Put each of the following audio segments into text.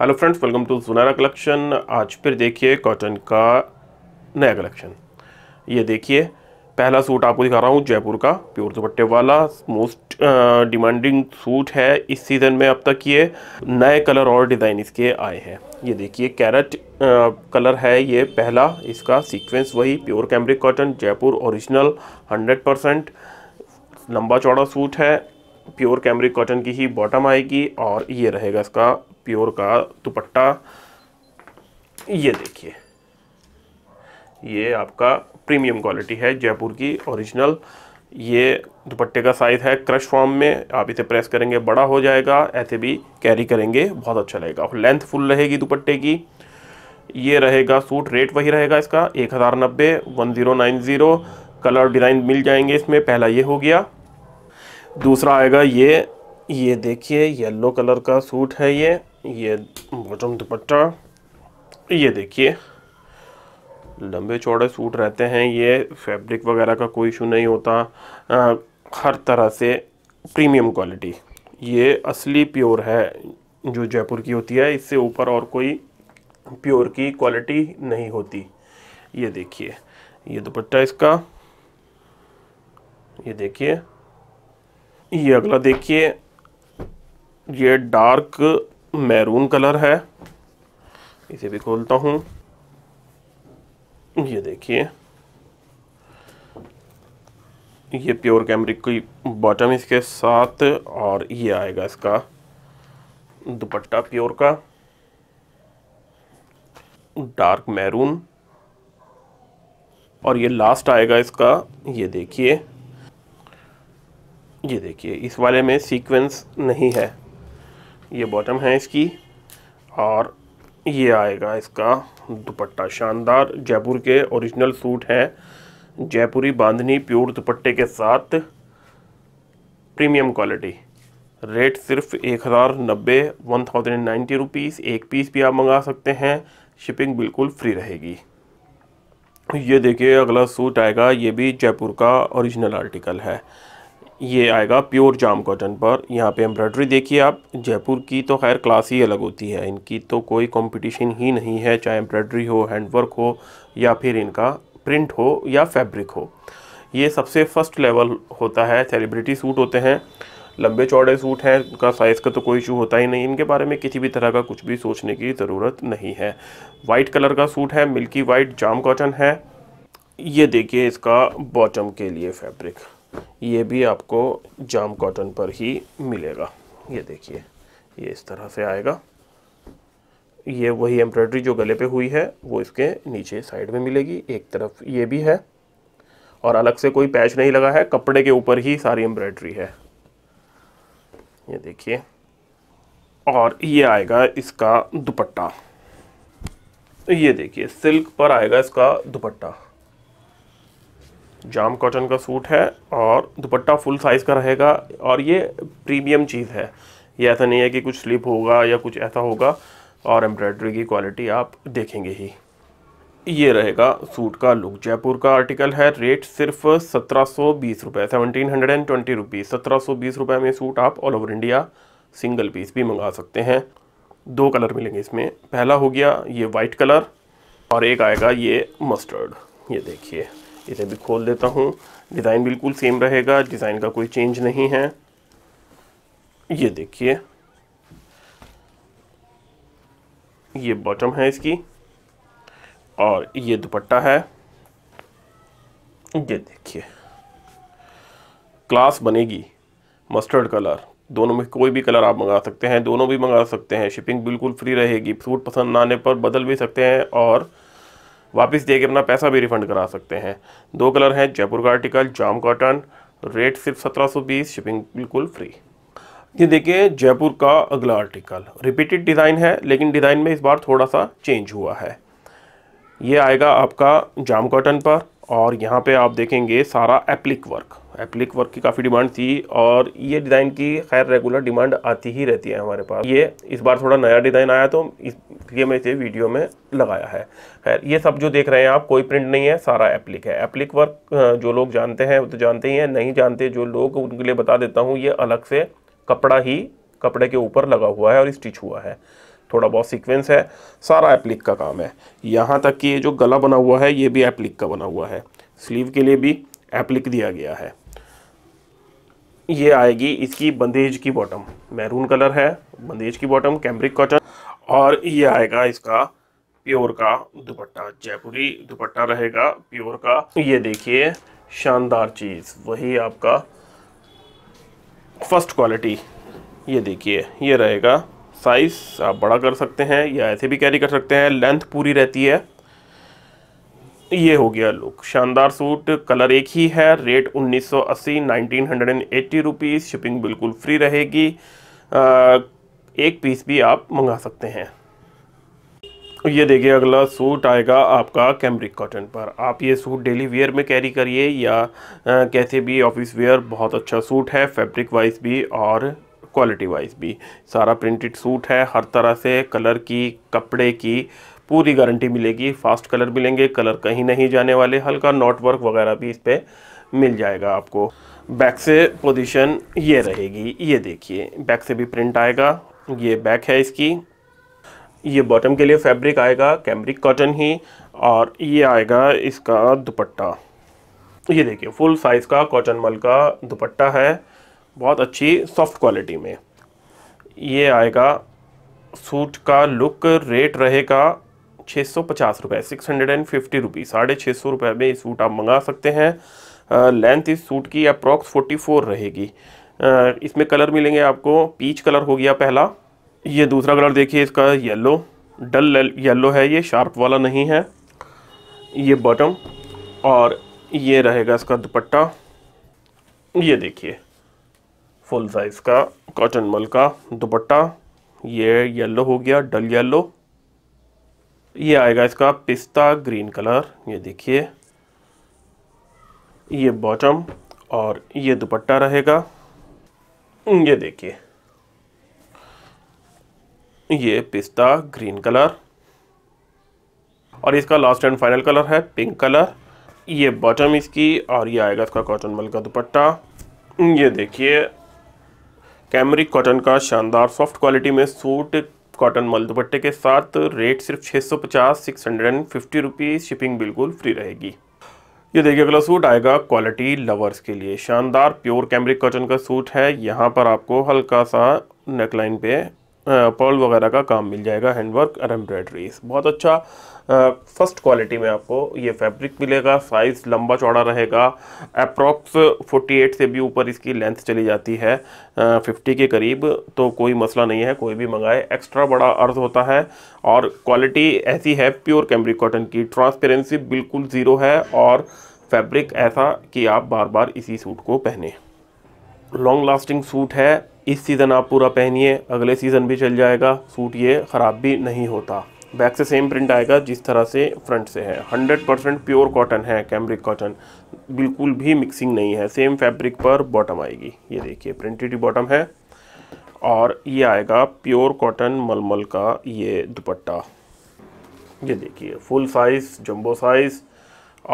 hello friends welcome to Sunara collection आज फिर देखिए कॉटन का नया कलेक्शन ये देखिए पहला सूट आपको दिखा रहा हूँ जयपुर का प्योर दुपट्टे वाला मोस्ट डिमांडिंग सूट है इस सीज़न में अब तक ये नए कलर और डिज़ाइन इसके आए हैं ये देखिए कैरेट कलर है ये पहला इसका सीक्वेंस वही pure cambric cotton Jaipur original hundred लंबा चौड़ा सूट है प्योर कैमरिक कॉटन की ही बॉटम आएगी और ये रहेगा इसका प्योर का दुपट्टा ये देखिए ये आपका प्रीमियम क्वालिटी है जयपुर की ओरिजिनल ये दुपट्टे का साइज़ है क्रश फॉर्म में आप इसे प्रेस करेंगे बड़ा हो जाएगा ऐसे भी कैरी करेंगे बहुत अच्छा लगेगा और लेंथ फुल रहेगी दुपट्टे की ये रहेगा सूट रेट वही रहेगा इसका एक हज़ार नब्बे one zero nine zero colour design मिल जाएंगे इसमें पहला ये हो गया दूसरा आएगा ये ये देखिए येल्लो कलर का सूट है ये ये बॉटम दुपट्टा ये देखिए लंबे चौड़े सूट रहते हैं ये फैब्रिक वगैरह का कोई इशू नहीं होता आ, हर तरह से प्रीमियम क्वालिटी ये असली प्योर है जो जयपुर की होती है इससे ऊपर और कोई प्योर की क्वालिटी नहीं होती ये देखिए ये दुपट्टा इसका ये देखिए ये अगला देखिए ये डार्क मैरून कलर है इसे भी खोलता हूँ ये देखिए ये प्योर कैमरिक की बॉटम इसके साथ और ये आएगा इसका दुपट्टा प्योर का डार्क मैरून और ये लास्ट आएगा इसका ये देखिए ये देखिए इस वाले में सीक्वेंस नहीं है ये बॉटम है इसकी और ये आएगा इसका दुपट्टा शानदार जयपुर के ओरिजिनल सूट है जयपुरी बांधनी प्योर दुपट्टे के साथ प्रीमियम क्वालिटी रेट सिर्फ एक हज़ार नब्बे वन थाउजेंड नाइन्टी रुपीज़ एक पीस भी आप मंगा सकते हैं शिपिंग बिल्कुल फ्री रहेगी ये देखिए अगला सूट आएगा ये भी जयपुर का ओरिजिनल आर्टिकल है ये आएगा प्योर जाम कॉटन पर यहाँ पे एम्ब्रॉयडरी देखिए आप जयपुर की तो खैर क्लास ही अलग होती है इनकी तो कोई कंपटीशन ही नहीं है चाहे एम्ब्रॉयडरी हो हैंडवर्क हो या फिर इनका प्रिंट हो या फैब्रिक हो ये सबसे फर्स्ट लेवल होता है सेलिब्रिटी सूट होते हैं लंबे चौड़े सूट हैं उनका साइज़ का तो कोई इशू होता ही नहीं इनके बारे में किसी भी तरह का कुछ भी सोचने की ज़रूरत नहीं है वाइट कलर का सूट है मिल्की वाइट जाम कॉटन है ये देखिए इसका बॉटम के लिए फैब्रिक ये भी आपको जाम कॉटन पर ही मिलेगा ये देखिए ये इस तरह से आएगा ये वही एम्ब्रॉयड्री जो गले पे हुई है वो इसके नीचे साइड में मिलेगी एक तरफ ये भी है और अलग से कोई पैच नहीं लगा है कपड़े के ऊपर ही सारी एम्ब्रॉयड्री है ये देखिए और ये आएगा इसका दुपट्टा ये देखिए सिल्क पर आएगा इसका दुपट्टा जाम कॉटन का सूट है और दुपट्टा फुल साइज़ का रहेगा और ये प्रीमियम चीज़ है ये ऐसा नहीं है कि कुछ स्लिप होगा या कुछ ऐसा होगा और एम्ब्रॉयड्री की क्वालिटी आप देखेंगे ही ये रहेगा सूट का लुक जयपुर का आर्टिकल है रेट सिर्फ सत्रह सौ बीस रुपये seventeen hundred and twenty rupees सत्रह सौ बीस रुपये में सूट आप all over India single piece भी मंगा सकते हैं दो कलर मिलेंगे इसमें पहला हो गया ये वाइट कलर और एक आएगा ये मस्टर्ड ये देखिए इसे भी खोल देता हूँ डिज़ाइन बिल्कुल सेम रहेगा डिज़ाइन का कोई चेंज नहीं है ये देखिए ये बॉटम है इसकी और ये दुपट्टा है ये देखिए क्लास बनेगी मस्टर्ड कलर दोनों में कोई भी कलर आप मंगा सकते हैं दोनों भी मंगा सकते हैं शिपिंग बिल्कुल फ्री रहेगी सूट पसंद ना आने पर बदल भी सकते हैं और वापस दे के अपना पैसा भी रिफंड करा सकते हैं दो कलर हैं जयपुर का आर्टिकल जाम कॉटन रेट सिर्फ सत्रह सौ बीस शिपिंग बिल्कुल फ्री ये देखिए जयपुर का अगला आर्टिकल रिपीटेड डिज़ाइन है लेकिन डिज़ाइन में इस बार थोड़ा सा चेंज हुआ है ये आएगा आपका जाम कॉटन पर और यहाँ पे आप देखेंगे सारा एप्लिक वर्क एप्लिक वर्क की काफ़ी डिमांड थी और ये डिज़ाइन की खैर रेगुलर डिमांड आती ही रहती है हमारे पास ये इस बार थोड़ा नया डिज़ाइन आया तो इस ये मैं इसे वीडियो में लगाया है खैर ये सब जो देख रहे हैं आप कोई प्रिंट नहीं है सारा एप्लिक है एप्लिक वर्क जो लोग जानते हैं वो तो जानते ही हैं नहीं जानते जो लोग उनके लिए बता देता हूँ ये अलग से कपड़ा ही कपड़े के ऊपर लगा हुआ है और स्टिच हुआ है थोड़ा बहुत सीक्वेंस है सारा एप्लिक का काम है यहाँ तक कि ये जो गला बना हुआ है ये भी एप्लिक का बना हुआ है स्लीव के लिए भी एप्लिक दिया गया है ये आएगी इसकी बंदेज की बॉटम मैरून कलर है बंदेज की बॉटम कैम्ब्रिक कॉटन और ये आएगा इसका प्योर का दुपट्टा जयपुरी दुपट्टा रहेगा प्योर का ये देखिए शानदार चीज़ वही आपका फर्स्ट क्वालिटी ये देखिए ये रहेगा साइज़ आप बड़ा कर सकते हैं या ऐसे भी कैरी कर सकते हैं लेंथ पूरी रहती है ये हो गया लुक शानदार सूट कलर एक ही है रेट 1980 1980 रुपीस शिपिंग बिल्कुल फ्री रहेगी एक पीस भी आप मंगा सकते हैं ये देखिए अगला सूट आएगा आपका कैमरिक कॉटन पर आप ये सूट डेली वेयर में कैरी करिए या कैसे भी ऑफिस वेयर बहुत अच्छा सूट है फैब्रिक वाइज भी और क्वालिटी वाइज भी सारा प्रिंटेड सूट है हर तरह से कलर की कपड़े की पूरी गारंटी मिलेगी फास्ट कलर मिलेंगे कलर कहीं नहीं जाने वाले हल्का नॉट वर्क वगैरह भी इस पर मिल जाएगा आपको बैक से पोजीशन ये रहेगी ये देखिए बैक से भी प्रिंट आएगा ये बैक है इसकी ये बॉटम के लिए फैब्रिक आएगा कैमरिक कॉटन ही और ये आएगा इसका दुपट्टा ये देखिए फुल साइज़ का कॉटन मल का दुपट्टा है बहुत अच्छी सॉफ्ट क्वालिटी में ये आएगा सूट का लुक रेट रहेगा छः सौ पचास रुपये six hundred and fifty rupees साढ़े छः सौ रुपये में ये सूट आप मंगा सकते हैं लेंथ इस सूट की अप्रॉक्स फोर्टी फोर रहेगी इसमें कलर मिलेंगे आपको पीच कलर हो गया पहला ये दूसरा कलर देखिए इसका येलो डल येलो है ये शार्प वाला नहीं है ये बॉटम और ये रहेगा इसका दुपट्टा ये देखिए फुल साइज़ का कॉटन मल का दुपट्टा ये येलो हो गया डल येलो ये आएगा इसका पिस्ता ग्रीन कलर ये देखिए ये बॉटम और ये दुपट्टा रहेगा हम्म, ये देखिए ये पिस्ता ग्रीन कलर और इसका लास्ट एंड फाइनल कलर है पिंक कलर ये बॉटम इसकी और ये आएगा इसका कॉटन मल का दुपट्टा हम्म, ये देखिए कैमरिक कॉटन का शानदार सॉफ्ट क्वालिटी में सूट कॉटन मल दुपट्टे के साथ रेट सिर्फ 650 650 रुपीस शिपिंग बिल्कुल फ्री रहेगी ये देखिए अगला सूट आएगा क्वालिटी लवर्स के लिए शानदार प्योर कैमरिक कॉटन का सूट है यहाँ पर आपको हल्का सा नेकलाइन पे पर्ल वगैरह का काम मिल जाएगा हैंडवर्क और एम्ब्रॉयडरीज बहुत अच्छा फर्स्ट क्वालिटी में आपको ये फैब्रिक मिलेगा साइज़ लंबा चौड़ा रहेगा अप्रॉक्स 48 से भी ऊपर इसकी लेंथ चली जाती है uh, 50 के करीब तो कोई मसला नहीं है कोई भी मंगाए एक्स्ट्रा बड़ा अर्ज होता है और क्वालिटी ऐसी है प्योर कैमरी कॉटन की ट्रांसपेरेंसी बिल्कुल ज़ीरो है और फैब्रिक ऐसा कि आप बार बार इसी सूट को पहने लॉन्ग लास्टिंग सूट है इस सीज़न आप पूरा पहनिए अगले सीज़न भी चल जाएगा सूट ये ख़राब भी नहीं होता बैक से सेम प्रिंट आएगा जिस तरह से फ्रंट से है 100 परसेंट प्योर कॉटन है कैमरिक कॉटन बिल्कुल भी मिक्सिंग नहीं है सेम फैब्रिक पर बॉटम आएगी ये देखिए प्रिंटेड बॉटम है और ये आएगा प्योर कॉटन मलमल का ये दुपट्टा ये देखिए फुल साइज़ जम्बो साइज़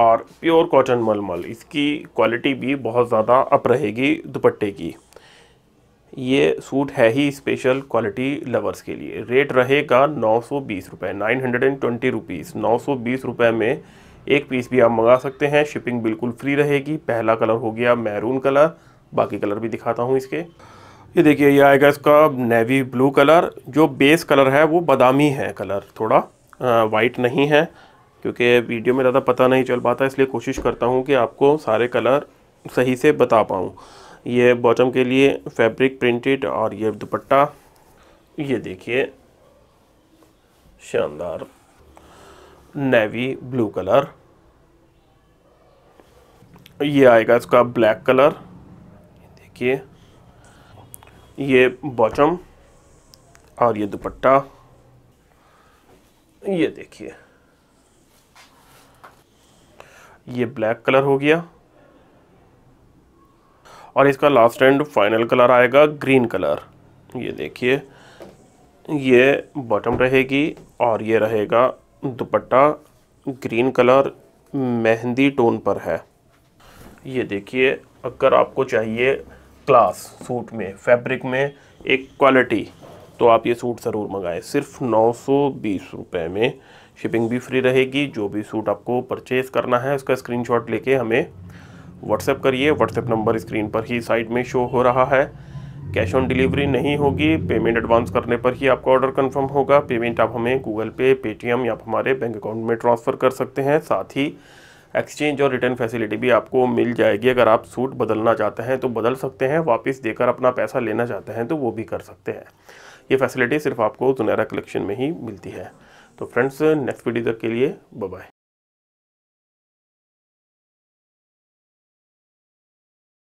और प्योर कॉटन मलमल इसकी क्वालिटी भी बहुत ज़्यादा अप रहेगी दुपट्टे की ये सूट है ही स्पेशल क्वालिटी लवर्स के लिए रेट रहेगा नौ सौ बीस रुपये nine hundred and twenty rupees नौ सौ बीस रुपये में एक पीस भी आप मंगा सकते हैं शिपिंग बिल्कुल फ्री रहेगी पहला कलर हो गया मैरून कलर बाकी कलर भी दिखाता हूँ इसके ये देखिए ये आएगा इसका नेवी ब्लू कलर जो बेस कलर है वो बादामी है कलर थोड़ा वाइट नहीं है क्योंकि वीडियो में ज़्यादा पता नहीं चल पाता इसलिए कोशिश करता हूँ कि आपको सारे कलर सही से बता पाऊँ ये बॉटम के लिए फैब्रिक प्रिंटेड और ये दुपट्टा ये देखिए शानदार नेवी ब्लू कलर ये आएगा इसका ब्लैक कलर देखिए ये बॉटम और ये दुपट्टा ये देखिए ये ब्लैक कलर हो गया और इसका लास्ट एंड फाइनल कलर आएगा ग्रीन कलर ये देखिए ये बॉटम रहेगी और ये रहेगा दुपट्टा ग्रीन कलर मेहंदी टोन पर है ये देखिए अगर आपको चाहिए क्लास सूट में फैब्रिक में एक क्वालिटी तो आप ये सूट ज़रूर मंगाएं सिर्फ नौ रुपए में शिपिंग भी फ्री रहेगी जो भी सूट आपको परचेज़ करना है उसका स्क्रीनशॉट लेके हमें व्हाट्सएप करिए व्हाट्सएप नंबर स्क्रीन पर ही साइड में शो हो रहा है कैश ऑन डिलीवरी नहीं होगी पेमेंट एडवांस करने पर ही आपका ऑर्डर कंफर्म होगा पेमेंट आप हमें गूगल पे पेटीएम या हमारे बैंक अकाउंट में ट्रांसफ़र कर सकते हैं साथ ही एक्सचेंज और रिटर्न फैसिलिटी भी आपको मिल जाएगी अगर आप सूट बदलना चाहते हैं तो बदल सकते हैं वापस देकर अपना पैसा लेना चाहते हैं तो वो भी कर सकते हैं ये फैसिलिटी सिर्फ आपको सुनहरा कलेक्शन में ही मिलती है तो फ्रेंड्स नेक्स्ट वीडियो तक के लिए बाय